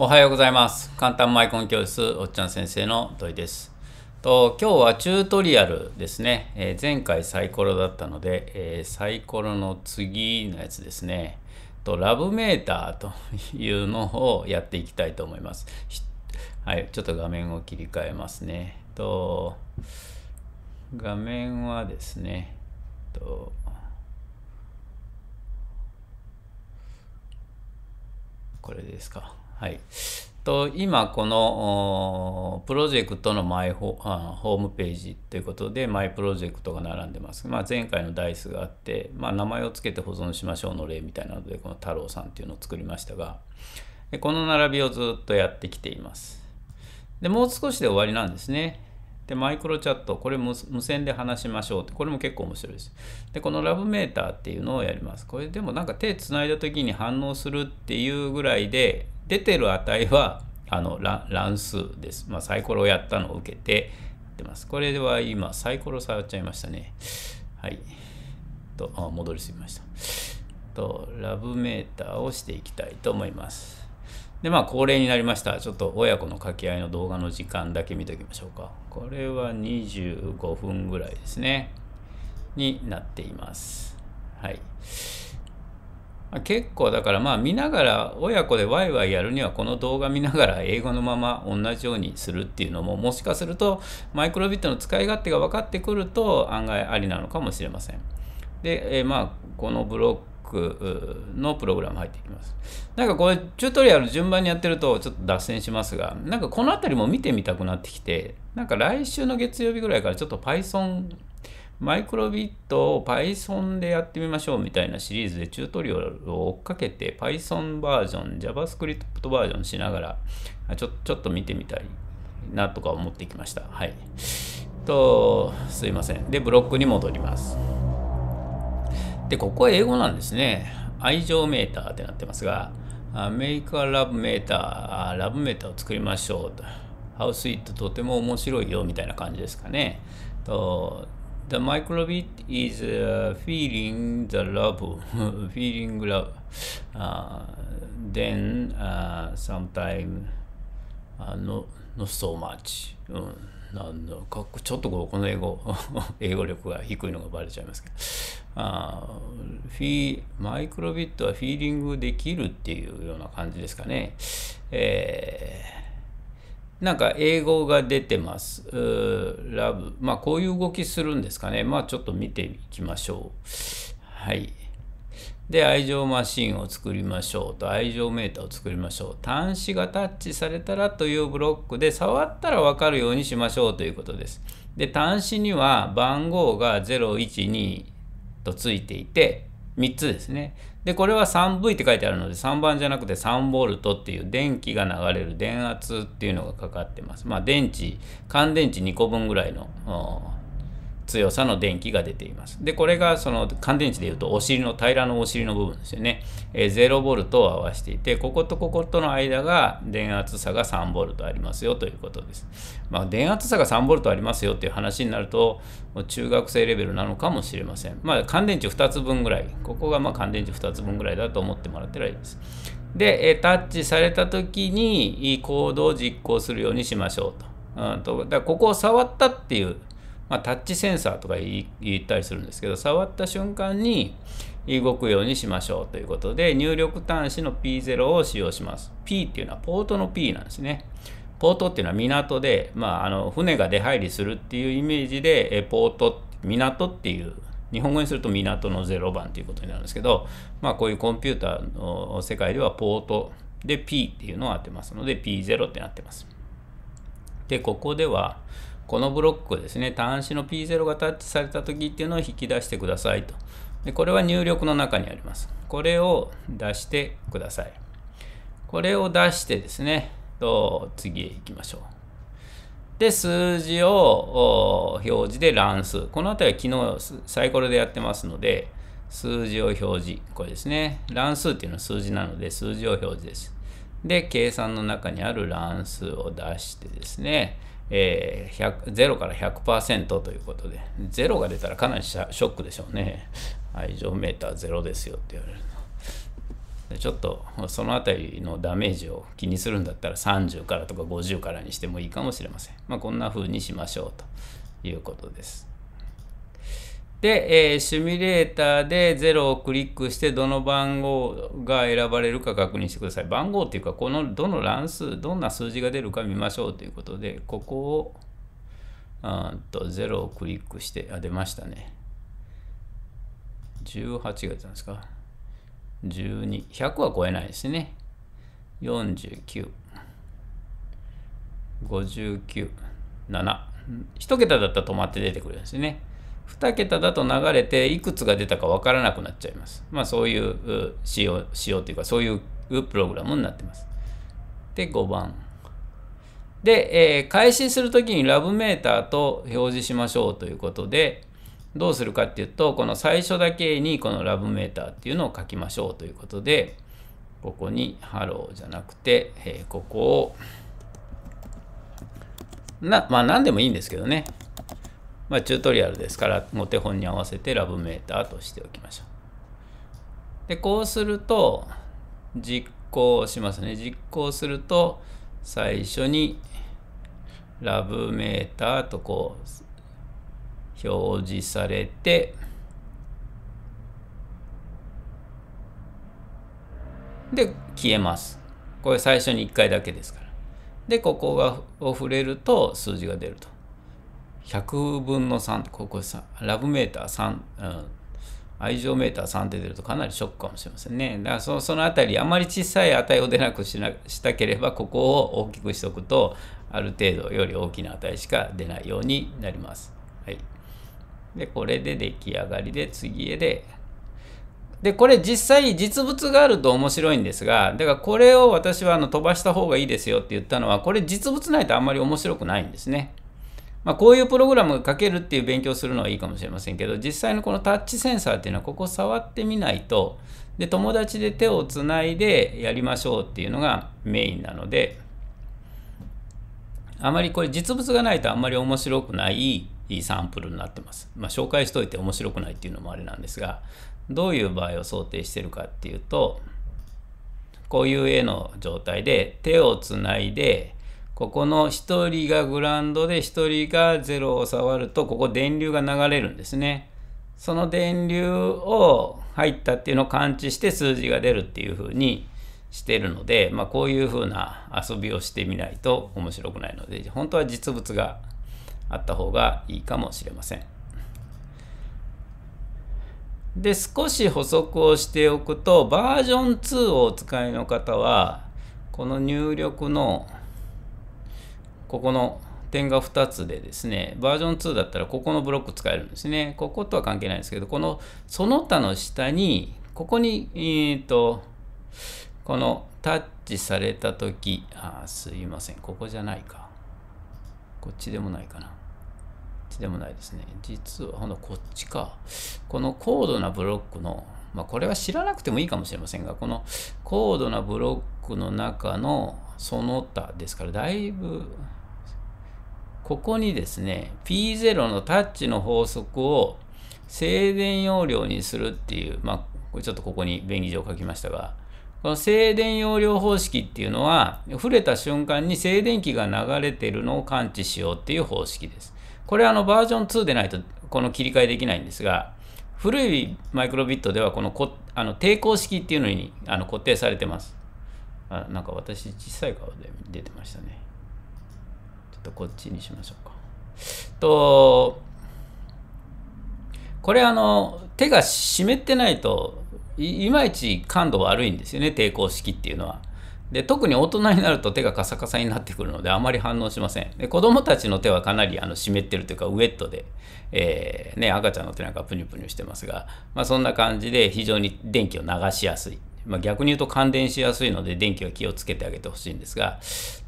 おはようございます。簡単マイコン教室、おっちゃん先生の土井です。と今日はチュートリアルですね。えー、前回サイコロだったので、えー、サイコロの次のやつですね。とラブメーターというのをやっていきたいと思います。はい、ちょっと画面を切り替えますね。と画面はですね、とこれですか。はい。と今このプロジェクトのマイホホームページということでマイプロジェクトが並んでます、まあ、前回のダイスがあって、まあ、名前を付けて保存しましょうの例みたいなのでこの太郎さんっていうのを作りましたがでこの並びをずっとやってきていますでもう少しで終わりなんですねでマイクロチャットこれ無線で話しましょうってこれも結構面白いですでこのラブメーターっていうのをやりますこれでもなんか手つないだ時に反応するっていうぐらいで出てる値はあの乱数です。まあ、サイコロをやったのを受けて出ます。これでは今、サイコロ触っちゃいましたね。はい。と、あ戻りすぎました。と、ラブメーターをしていきたいと思います。で、まあ、恒例になりました。ちょっと親子の掛け合いの動画の時間だけ見ておきましょうか。これは25分ぐらいですね。になっています。はい。結構だからまあ見ながら親子でワイワイやるにはこの動画見ながら英語のまま同じようにするっていうのももしかするとマイクロビットの使い勝手が分かってくると案外ありなのかもしれません。で、えまあこのブロックのプログラム入っていきます。なんかこれチュートリアル順番にやってるとちょっと脱線しますがなんかこの辺りも見てみたくなってきてなんか来週の月曜日ぐらいからちょっと Python マイクロビットを Python でやってみましょうみたいなシリーズでチュートリアルを追っかけて Python バージョン、JavaScript バージョンしながらちょちょっと見てみたいなとか思ってきました。はい。と、すいません。で、ブロックに戻ります。で、ここは英語なんですね。愛情メーターってなってますが、メイカアラブメーター、ラブメーターを作りましょうと。ハウスイットとても面白いよみたいな感じですかね。と The microbe is uh, feeling the love, feeling love. Uh, then uh, sometimes uh, no, not so much. うん、なんだかちょっとこの英語英語力が低いのがバレちゃいますけど。あフィマイクロビットはフィーリングできるっていうような感じですかね。えーなんか英語が出てます。ラブ。まあこういう動きするんですかね。まあちょっと見ていきましょう。はい。で、愛情マシンを作りましょうと、愛情メーターを作りましょう。端子がタッチされたらというブロックで、触ったらわかるようにしましょうということです。で、端子には番号が012とついていて、3つですね。で、これは 3V って書いてあるので、3番じゃなくて 3V っていう電気が流れる電圧っていうのがかかってます。まあ、電池、乾電池2個分ぐらいの強さの電気が出ています。で、これがその乾電池でいうとお尻の平らのお尻の部分ですよね。え0ボルトを合わせていて、こことこことの間が電圧差が3ボルトありますよということです。まあ、電圧差が3ボルトありますよっていう話になると、中学生レベルなのかもしれません。まあ、乾電池2つ分ぐらい。ここがまあ乾電池2つ分ぐらいだと思ってもらってらいいです。で、えタッチされた時に行動を実行するようにしましょうと。うん、とだからここを触ったっていうまあ、タッチセンサーとか言ったりするんですけど触った瞬間に動くようにしましょうということで入力端子の P0 を使用します P っていうのはポートの P なんですねポートっていうのは港で、まあ、あの船が出入りするっていうイメージでポート港っていう日本語にすると港の0番ということになるんですけど、まあ、こういうコンピューターの世界ではポートで P っていうのを当てますので P0 ってなってます。でここではこのブロックですね、端子の P0 がタッチされた時っていうのを引き出してくださいと。でこれは入力の中にあります。これを出してください。これを出してですね、と次へ行きましょう。で、数字を表示で乱数。この辺りは昨日サイコロでやってますので、数字を表示。これですね。乱数っていうのは数字なので、数字を表示です。で、計算の中にある乱数を出してですね、えー、0から100%ということで、0が出たらかなりショックでしょうね。愛情メーター0ですよって言われるの。でちょっとその辺りのダメージを気にするんだったら30からとか50からにしてもいいかもしれません。まあ、こんな風にしましょうということです。で、えー、シミュレーターで0をクリックしてどの番号が選ばれるか確認してください。番号っていうか、このどの乱数、どんな数字が出るか見ましょうということで、ここをうんと0をクリックして、あ、出ましたね。18が出たんですか。12。100は超えないですね。49。59。7。1桁だったら止まって出てくるんですね。2桁だと流れていくつが出たか分からなくなっちゃいます。まあそういう仕様、仕様というかそういうプログラムになってます。で、5番。で、えー、開始するときにラブメーターと表示しましょうということで、どうするかっていうと、この最初だけにこのラブメーターっていうのを書きましょうということで、ここにハローじゃなくて、えー、ここを、な、まあ何でもいいんですけどね。まあ、チュートリアルですからお手本に合わせてラブメーターとしておきましょう。でこうすると実行しますね。実行すると最初にラブメーターとこう表示されてで消えます。これ最初に1回だけですから。でここがを触れると数字が出ると。100分の3ってここさラブメーター3、うん、愛情メーター3って出るとかなりショックかもしれませんねだからそそのあたりあまり小さい値を出なくしなしたければここを大きくしておくとある程度より大きな値しか出ないようになります、はい、でこれで出来上がりで次へでで、これ実際実物があると面白いんですが、だからこれを私はあの飛ばした方がいいですよって言ったのは、これ実物ないとあんまり面白くないんですね。まあ、こういうプログラムを書けるっていう勉強するのはいいかもしれませんけど、実際のこのタッチセンサーっていうのはここ触ってみないと、で、友達で手をつないでやりましょうっていうのがメインなので、あまりこれ実物がないとあんまり面白くないサンプルになってます。まあ、紹介しといて面白くないっていうのもあれなんですが、どういう場合を想定してるかっていうと、こういう絵の状態で手をつないで、ここの1人がグランドで1人がゼロを触ると、ここ電流が流れるんですね。その電流を入ったっていうのを感知して数字が出るっていう風にしてるので、まあ、こういう風な遊びをしてみないと面白くないので、本当は実物があった方がいいかもしれません。で、少し補足をしておくと、バージョン2をお使いの方は、この入力のここの点が2つでですね、バージョン2だったらここのブロック使えるんですね。こことは関係ないんですけど、このその他の下に、ここに、えー、と、このタッチされたとき、あ、すいません、ここじゃないか。こっちでもないかな。こっちでもないですね。実は、ほんとこっちか。この高度なブロックの、まあ、これは知らなくてもいいかもしれませんが、この高度なブロックの中のその他ですから、だいぶ、ここにですね、P0 のタッチの法則を静電容量にするっていう、まあ、ちょっとここに便宜上書きましたが、この静電容量方式っていうのは、触れた瞬間に静電気が流れてるのを感知しようっていう方式です。これあのバージョン2でないとこの切り替えできないんですが、古いマイクロビットではこのこあの抵抗式っていうのにあの固定されてます。あなんか私小さい顔で出てましたね。と、こっちにしましょうか。と、これあの、手が湿ってないとい、いまいち感度悪いんですよね、抵抗式っていうのは。で特に大人になると手がカサカサになってくるのであまり反応しません。で子供たちの手はかなりあの湿ってるというかウエットで、えー、ね、赤ちゃんの手なんかプニュプニュしてますが、まあ、そんな感じで非常に電気を流しやすい。まあ、逆に言うと感電しやすいので電気は気をつけてあげてほしいんですが、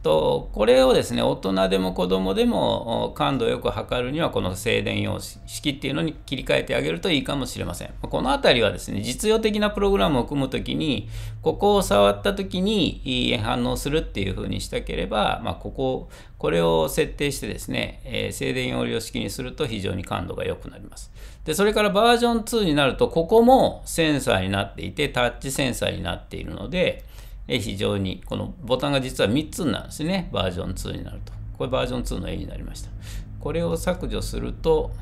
と、これをですね、大人でも子供でも感度をよく測るには、この静電用式っていうのに切り替えてあげるといいかもしれません。このあたりはですね、実用的なプログラムを組むときに、ここを触ったときに反応するっていうふうにしたければ、まあ、こここれを設定してですね、えー、静電容量式にすると非常に感度が良くなります。で、それからバージョン2になると、ここもセンサーになっていて、タッチセンサーになっているので、えー、非常に、このボタンが実は3つなんですね。バージョン2になると。これバージョン2の絵になりました。これを削除すると、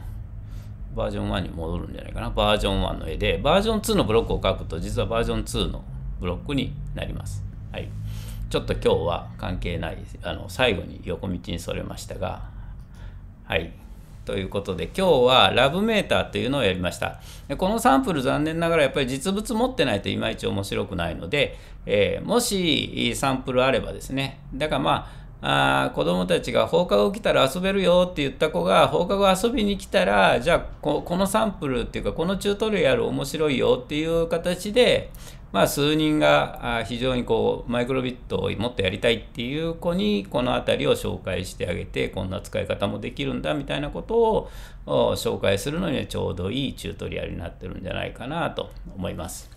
バージョン1に戻るんじゃないかな。バージョン1の絵で、バージョン2のブロックを書くと、実はバージョン2のブロックになります。はい。ちょっと今日は関係ないあの最後に横道にそれましたがはいということで今日はラブメーターというのをやりましたでこのサンプル残念ながらやっぱり実物持ってないといまいち面白くないので、えー、もしサンプルあればですねだからまああ子供たちが放課後来たら遊べるよって言った子が放課後遊びに来たらじゃあこのサンプルっていうかこのチュートリアル面白いよっていう形で、まあ、数人が非常にこうマイクロビットをもっとやりたいっていう子にこの辺りを紹介してあげてこんな使い方もできるんだみたいなことを紹介するのにはちょうどいいチュートリアルになってるんじゃないかなと思います。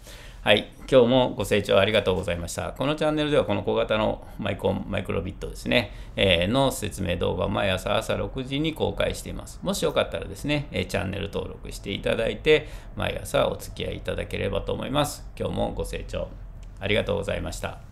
はい、今日もご清聴ありがとうございました。このチャンネルではこの小型のマイコン、マイクロビットですね、えー、の説明動画を毎朝朝6時に公開しています。もしよかったらですね、えチャンネル登録していただいて、毎朝お付き合いいただければと思います。今日もご清聴ありがとうございました。